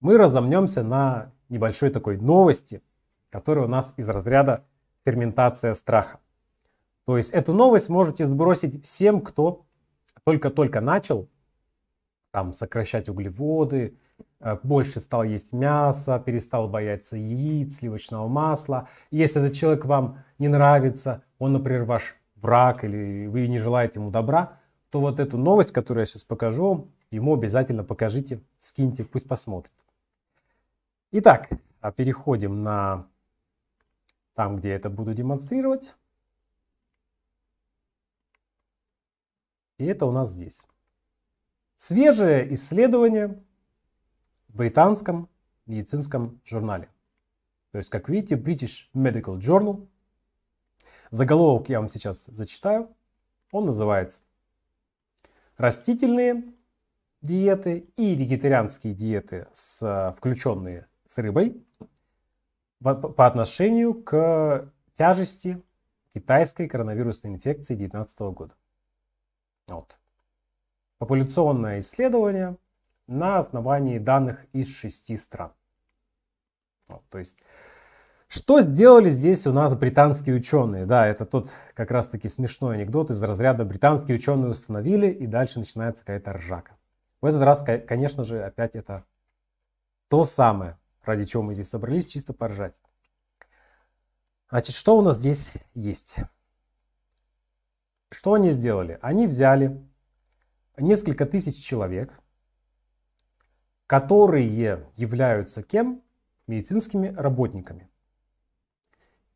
мы разомнемся на небольшой такой новости, которая у нас из разряда ферментация страха. То есть эту новость можете сбросить всем, кто только-только начал там сокращать углеводы, э, больше стал есть мясо, перестал бояться яиц, сливочного масла. Если этот человек вам не нравится, он, например, ваш враг или вы не желаете ему добра, то вот эту новость, которую я сейчас покажу вам, ему обязательно покажите, скиньте, пусть посмотрит. Итак, а, переходим на там, где я это буду демонстрировать. И это у нас здесь. Свежее исследование в британском медицинском журнале. То есть, как видите, British Medical Journal. Заголовок я вам сейчас зачитаю. Он называется «Растительные диеты и вегетарианские диеты, с, а, включенные с рыбой по отношению к тяжести китайской коронавирусной инфекции 2019 года. Вот. Популяционное исследование на основании данных из шести стран. Вот, то есть, что сделали здесь у нас британские ученые? Да, это тот как раз-таки смешной анекдот из разряда британские ученые установили, и дальше начинается какая-то ржака. В этот раз, конечно же, опять это то самое, ради чего мы здесь собрались, чисто поржать. Значит, что у нас здесь есть? Что они сделали? Они взяли несколько тысяч человек, которые являются кем? Медицинскими работниками.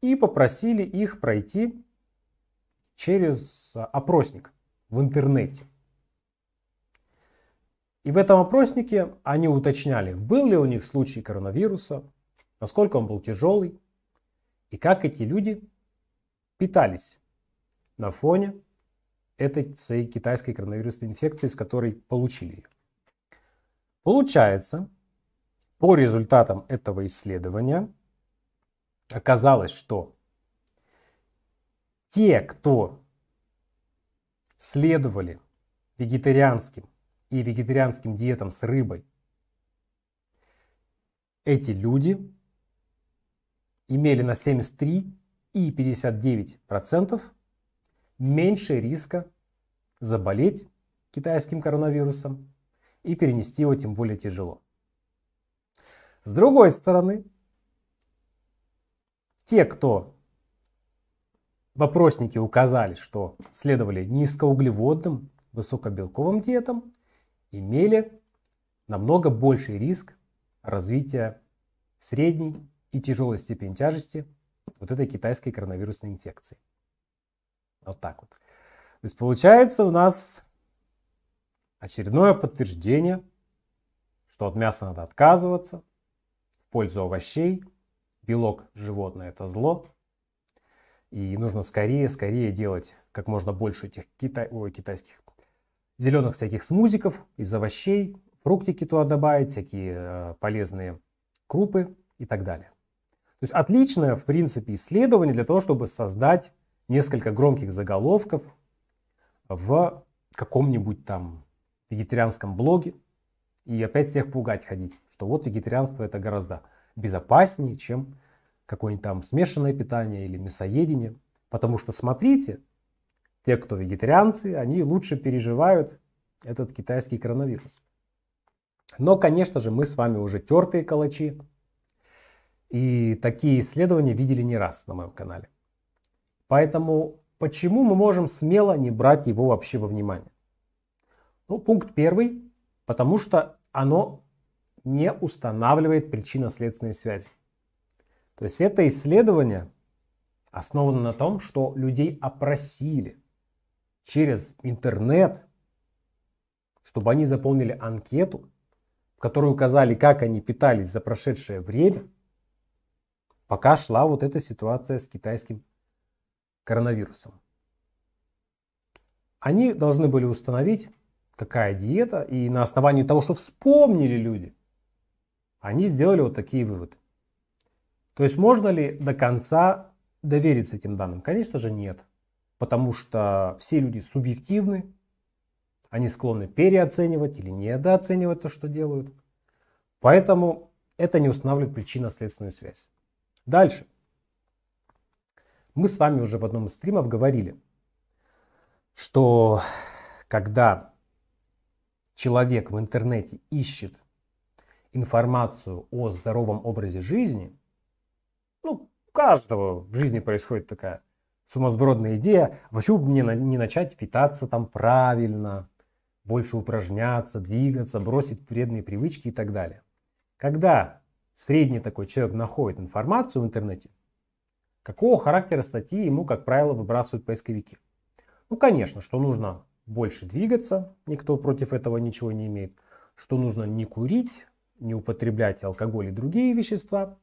И попросили их пройти через опросник в интернете. И в этом опроснике они уточняли, был ли у них случай коронавируса, насколько он был тяжелый и как эти люди питались на фоне этой своей китайской коронавирусной инфекции, с которой получили ее. Получается, по результатам этого исследования оказалось, что те, кто следовали вегетарианским и вегетарианским диетам с рыбой, эти люди имели на 73 и 59% меньше риска заболеть китайским коронавирусом и перенести его тем более тяжело. С другой стороны, те, кто в опроснике указали, что следовали низкоуглеводным, высокобелковым диетам, имели намного больший риск развития средней и тяжелой степени тяжести вот этой китайской коронавирусной инфекции. Вот так вот. То есть получается у нас очередное подтверждение, что от мяса надо отказываться в пользу овощей. Белок животное это зло. И нужно скорее, скорее делать как можно больше этих китай, ой, китайских зеленых всяких смузиков из овощей, фруктики туда добавить, всякие э, полезные крупы и так далее. То есть отличное, в принципе, исследование для того, чтобы создать несколько громких заголовков в каком-нибудь там вегетарианском блоге и опять всех пугать ходить, что вот вегетарианство это гораздо безопаснее, чем какое-нибудь там смешанное питание или мясоедение. Потому что смотрите, те, кто вегетарианцы, они лучше переживают этот китайский коронавирус. Но, конечно же, мы с вами уже тертые калачи, и такие исследования видели не раз на моем канале. Поэтому почему мы можем смело не брать его вообще во внимание? Ну, пункт первый, потому что оно не устанавливает причинно следственной связи. То есть это исследование основано на том, что людей опросили через интернет, чтобы они заполнили анкету, в которой указали, как они питались за прошедшее время, пока шла вот эта ситуация с китайским коронавирусом. Они должны были установить, какая диета, и на основании того, что вспомнили люди, они сделали вот такие выводы. То есть можно ли до конца довериться этим данным? Конечно же нет потому что все люди субъективны, они склонны переоценивать или недооценивать то, что делают. Поэтому это не устанавливает причинно-следственную связь. Дальше. Мы с вами уже в одном из стримов говорили, что когда человек в интернете ищет информацию о здоровом образе жизни, ну, у каждого в жизни происходит такая сумасбродная идея, почему бы мне не начать питаться там правильно, больше упражняться, двигаться, бросить вредные привычки и так далее. Когда средний такой человек находит информацию в интернете, какого характера статьи ему, как правило, выбрасывают поисковики? Ну, конечно, что нужно больше двигаться, никто против этого ничего не имеет, что нужно не курить, не употреблять алкоголь и другие вещества.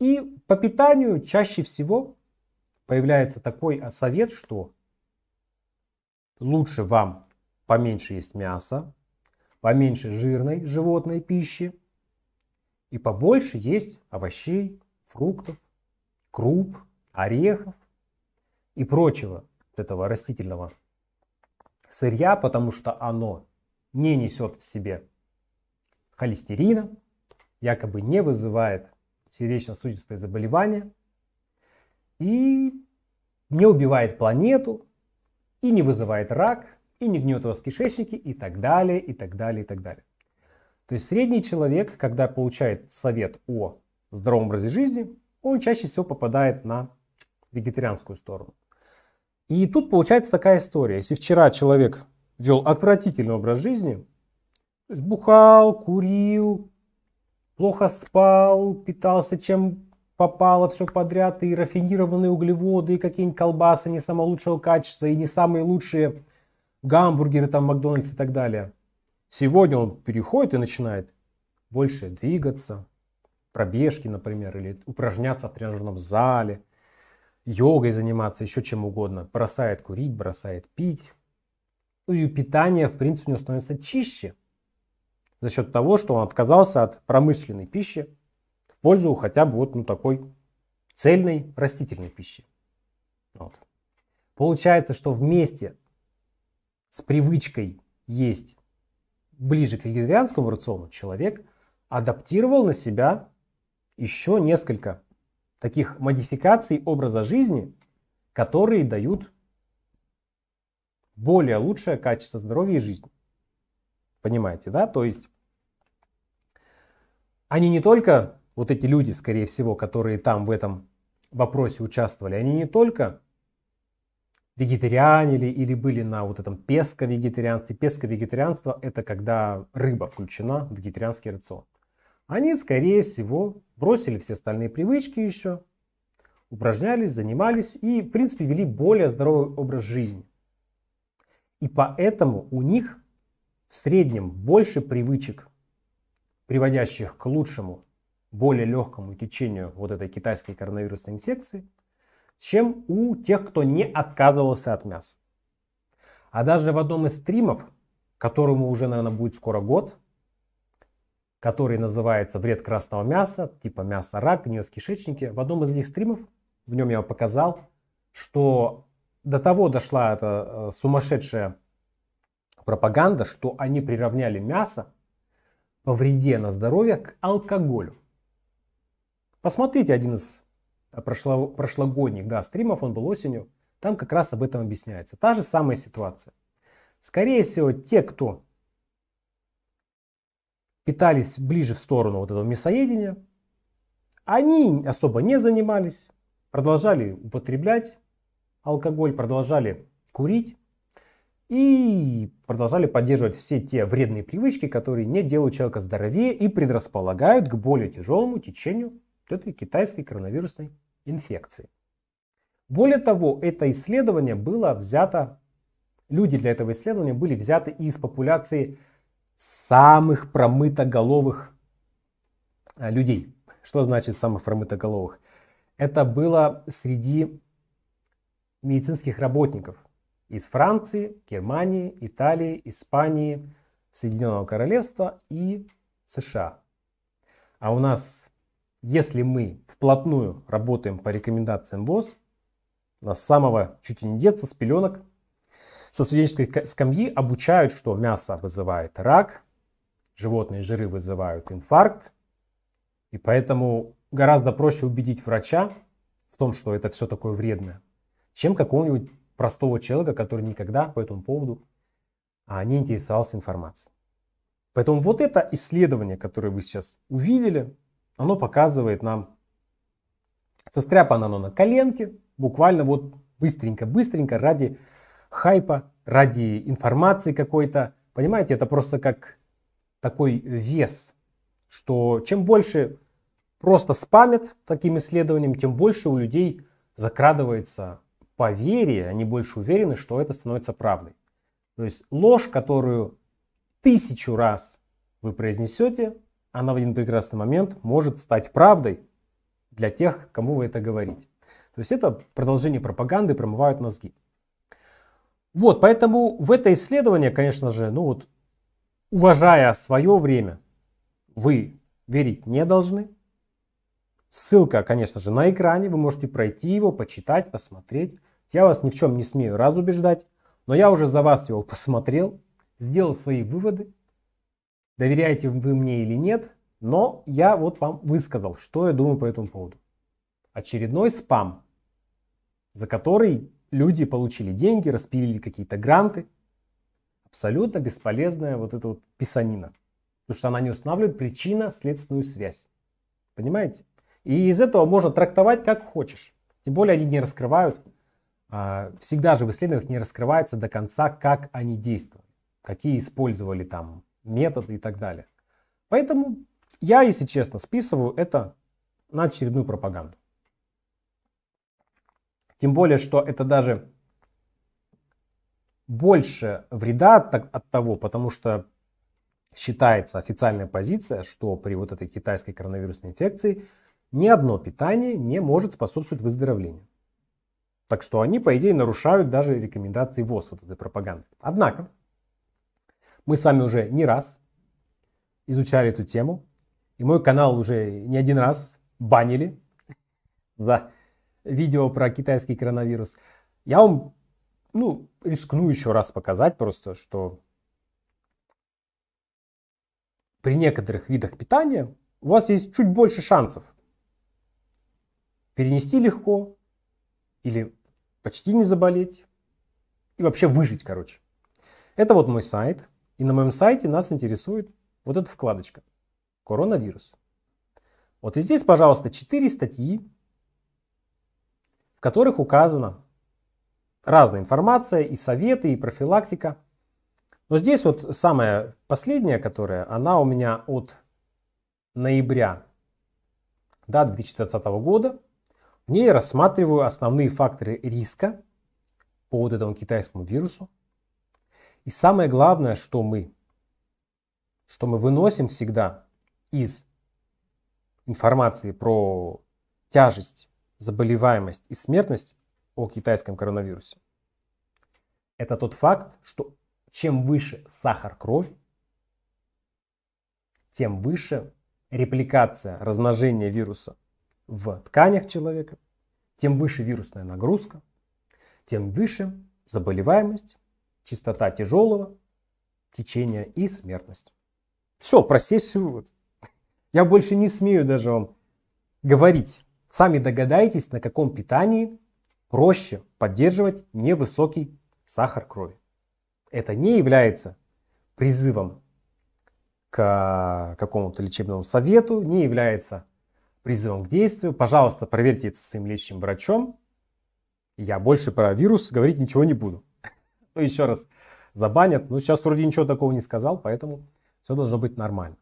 И по питанию чаще всего появляется такой а совет, что лучше вам поменьше есть мяса, поменьше жирной животной пищи и побольше есть овощей, фруктов, круп, орехов и прочего этого растительного сырья, потому что оно не несет в себе холестерина, якобы не вызывает сердечно-сосудистые заболевания – и не убивает планету, и не вызывает рак, и не гнет у вас кишечники, и так далее, и так далее, и так далее. То есть средний человек, когда получает совет о здоровом образе жизни, он чаще всего попадает на вегетарианскую сторону. И тут получается такая история. Если вчера человек вел отвратительный образ жизни, то есть бухал, курил, плохо спал, питался чем попало все подряд, и рафинированные углеводы, и какие-нибудь колбасы не самого лучшего качества, и не самые лучшие гамбургеры, там, Макдональдс и так далее. Сегодня он переходит и начинает больше двигаться, пробежки, например, или упражняться в тренажерном зале, йогой заниматься, еще чем угодно. Бросает курить, бросает пить. Ну и питание, в принципе, у него становится чище за счет того, что он отказался от промышленной пищи, пользу хотя бы вот ну, такой цельной растительной пищи. Вот. Получается, что вместе с привычкой есть ближе к вегетарианскому рациону человек адаптировал на себя еще несколько таких модификаций образа жизни, которые дают более лучшее качество здоровья и жизни. Понимаете, да? То есть они не только вот эти люди, скорее всего, которые там в этом вопросе участвовали, они не только вегетарианили или были на вот этом песко-вегетарианстве. Песко-вегетарианство – это когда рыба включена в вегетарианский рацион. Они, скорее всего, бросили все остальные привычки еще, упражнялись, занимались и, в принципе, вели более здоровый образ жизни. И поэтому у них в среднем больше привычек, приводящих к лучшему более легкому течению вот этой китайской коронавирусной инфекции, чем у тех, кто не отказывался от мяса. А даже в одном из стримов, которому уже, наверное, будет скоро год, который называется «Вред красного мяса», типа мясо рак, гниет в в одном из этих стримов, в нем я показал, что до того дошла эта э, сумасшедшая пропаганда, что они приравняли мясо по вреде на здоровье к алкоголю. Посмотрите один из э, прошлогодних да, стримов, он был осенью, там как раз об этом объясняется. Та же самая ситуация. Скорее всего, те, кто питались ближе в сторону вот этого мясоедения, они особо не занимались, продолжали употреблять алкоголь, продолжали курить и продолжали поддерживать все те вредные привычки, которые не делают человека здоровее и предрасполагают к более тяжелому течению этой китайской коронавирусной инфекции. Более того, это исследование было взято, люди для этого исследования были взяты из популяции самых промытоголовых а, людей. Что значит самых промытоголовых? Это было среди медицинских работников из Франции, Германии, Италии, Испании, Соединенного Королевства и США. А у нас если мы вплотную работаем по рекомендациям ВОЗ, нас самого чуть не деться, с пеленок, со студенческой скамьи обучают, что мясо вызывает рак, животные жиры вызывают инфаркт, и поэтому гораздо проще убедить врача в том, что это все такое вредное, чем какого-нибудь простого человека, который никогда по этому поводу а, не интересовался информацией. Поэтому вот это исследование, которое вы сейчас увидели, оно показывает нам, состряпано оно на коленке, буквально вот быстренько-быстренько ради хайпа, ради информации какой-то. Понимаете, это просто как такой вес, что чем больше просто спамят таким исследованием, тем больше у людей закрадывается поверие, они больше уверены, что это становится правдой. То есть ложь, которую тысячу раз вы произнесете, она в один прекрасный момент может стать правдой для тех, кому вы это говорите. То есть это продолжение пропаганды, промывают мозги. Вот, поэтому в это исследование, конечно же, ну вот, уважая свое время, вы верить не должны. Ссылка, конечно же, на экране. Вы можете пройти его, почитать, посмотреть. Я вас ни в чем не смею разубеждать, но я уже за вас его посмотрел, сделал свои выводы доверяете вы мне или нет, но я вот вам высказал, что я думаю по этому поводу. Очередной спам, за который люди получили деньги, распилили какие-то гранты. Абсолютно бесполезная вот эта вот писанина. Потому что она не устанавливает причинно-следственную связь. Понимаете? И из этого можно трактовать как хочешь. Тем более они не раскрывают, а, всегда же в исследованиях не раскрывается до конца, как они действовали, какие использовали там методы и так далее. Поэтому я, если честно, списываю это на очередную пропаганду. Тем более, что это даже больше вреда от, от того, потому что считается официальная позиция, что при вот этой китайской коронавирусной инфекции ни одно питание не может способствовать выздоровлению. Так что они, по идее, нарушают даже рекомендации ВОЗ вот этой пропаганды. Однако, мы с вами уже не раз изучали эту тему, и мой канал уже не один раз банили за видео про китайский коронавирус. Я вам, ну, рискну еще раз показать просто, что при некоторых видах питания у вас есть чуть больше шансов перенести легко или почти не заболеть и вообще выжить, короче. Это вот мой сайт – и на моем сайте нас интересует вот эта вкладочка «Коронавирус». Вот и здесь, пожалуйста, 4 статьи, в которых указана разная информация, и советы, и профилактика. Но здесь вот самая последняя, которая, она у меня от ноября да, 2020 года. В ней рассматриваю основные факторы риска по вот этому китайскому вирусу, и самое главное, что мы, что мы выносим всегда из информации про тяжесть, заболеваемость и смертность о китайском коронавирусе, это тот факт, что чем выше сахар крови, тем выше репликация, размножение вируса в тканях человека, тем выше вирусная нагрузка, тем выше заболеваемость частота тяжелого течения и смертность. Все, простейший вывод. Я больше не смею даже вам говорить. Сами догадайтесь, на каком питании проще поддерживать невысокий сахар крови. Это не является призывом к э, какому-то лечебному совету, не является призывом к действию. Пожалуйста, проверьте это со своим лечащим врачом. Я больше про вирус говорить ничего не буду ну еще раз забанят. ну сейчас вроде ничего такого не сказал, поэтому все должно быть нормально.